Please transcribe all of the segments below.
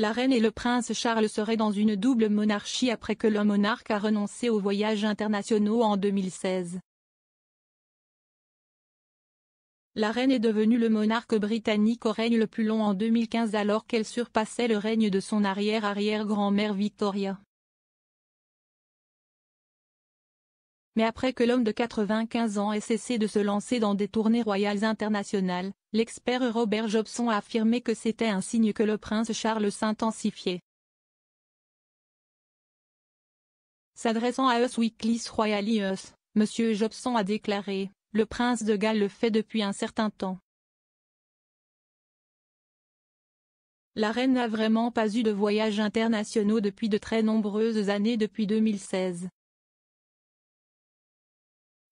la reine et le prince Charles seraient dans une double monarchie après que le monarque a renoncé aux voyages internationaux en 2016. La reine est devenue le monarque britannique au règne le plus long en 2015 alors qu'elle surpassait le règne de son arrière-arrière-grand-mère Victoria. Mais après que l'homme de 95 ans ait cessé de se lancer dans des tournées royales internationales, l'expert Robert Jobson a affirmé que c'était un signe que le prince Charles s'intensifiait. S'adressant à Us Weekly's Royally M. Jobson a déclaré, le prince de Galles le fait depuis un certain temps. La reine n'a vraiment pas eu de voyages internationaux depuis de très nombreuses années depuis 2016.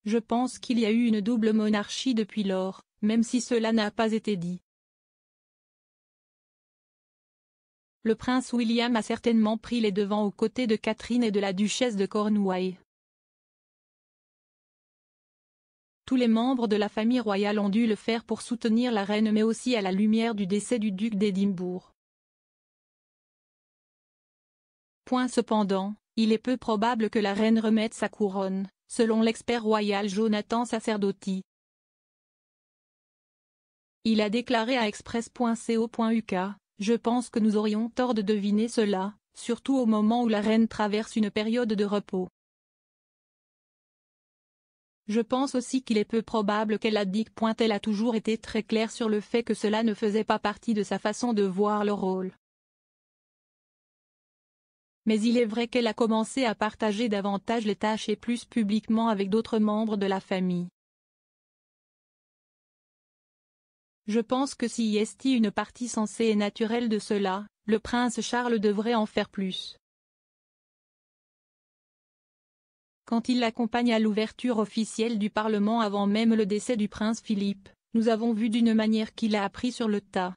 Je pense qu'il y a eu une double monarchie depuis lors, même si cela n'a pas été dit. Le prince William a certainement pris les devants aux côtés de Catherine et de la duchesse de Cornouailles. Tous les membres de la famille royale ont dû le faire pour soutenir la reine mais aussi à la lumière du décès du duc d'Édimbourg. Point cependant, il est peu probable que la reine remette sa couronne selon l'expert royal Jonathan Sacerdoti. Il a déclaré à express.co.uk, je pense que nous aurions tort de deviner cela, surtout au moment où la reine traverse une période de repos. Je pense aussi qu'il est peu probable qu'elle abdique. Elle a toujours été très claire sur le fait que cela ne faisait pas partie de sa façon de voir le rôle mais il est vrai qu'elle a commencé à partager davantage les tâches et plus publiquement avec d'autres membres de la famille. Je pense que si est une partie sensée et naturelle de cela, le prince Charles devrait en faire plus. Quand il l'accompagne à l'ouverture officielle du Parlement avant même le décès du prince Philippe, nous avons vu d'une manière qu'il a appris sur le tas,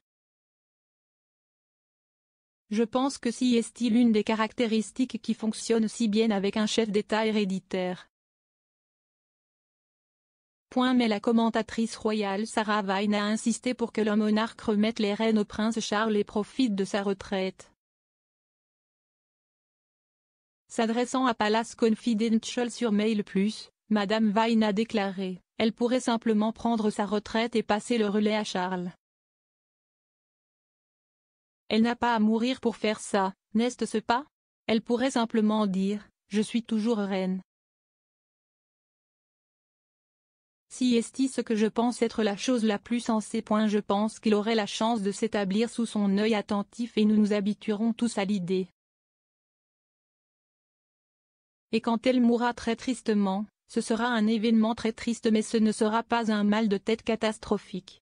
je pense que si est-il une des caractéristiques qui fonctionne si bien avec un chef d'État héréditaire. Point mais la commentatrice royale Sarah Vine a insisté pour que le monarque remette les rênes au prince Charles et profite de sa retraite. S'adressant à Palace Confidential sur Mail Madame Vine a déclaré, elle pourrait simplement prendre sa retraite et passer le relais à Charles. Elle n'a pas à mourir pour faire ça, n'est-ce pas Elle pourrait simplement dire, je suis toujours reine. Si est ce que je pense être la chose la plus sensée. Je pense qu'il aurait la chance de s'établir sous son œil attentif et nous nous habituerons tous à l'idée. Et quand elle mourra très tristement, ce sera un événement très triste mais ce ne sera pas un mal de tête catastrophique.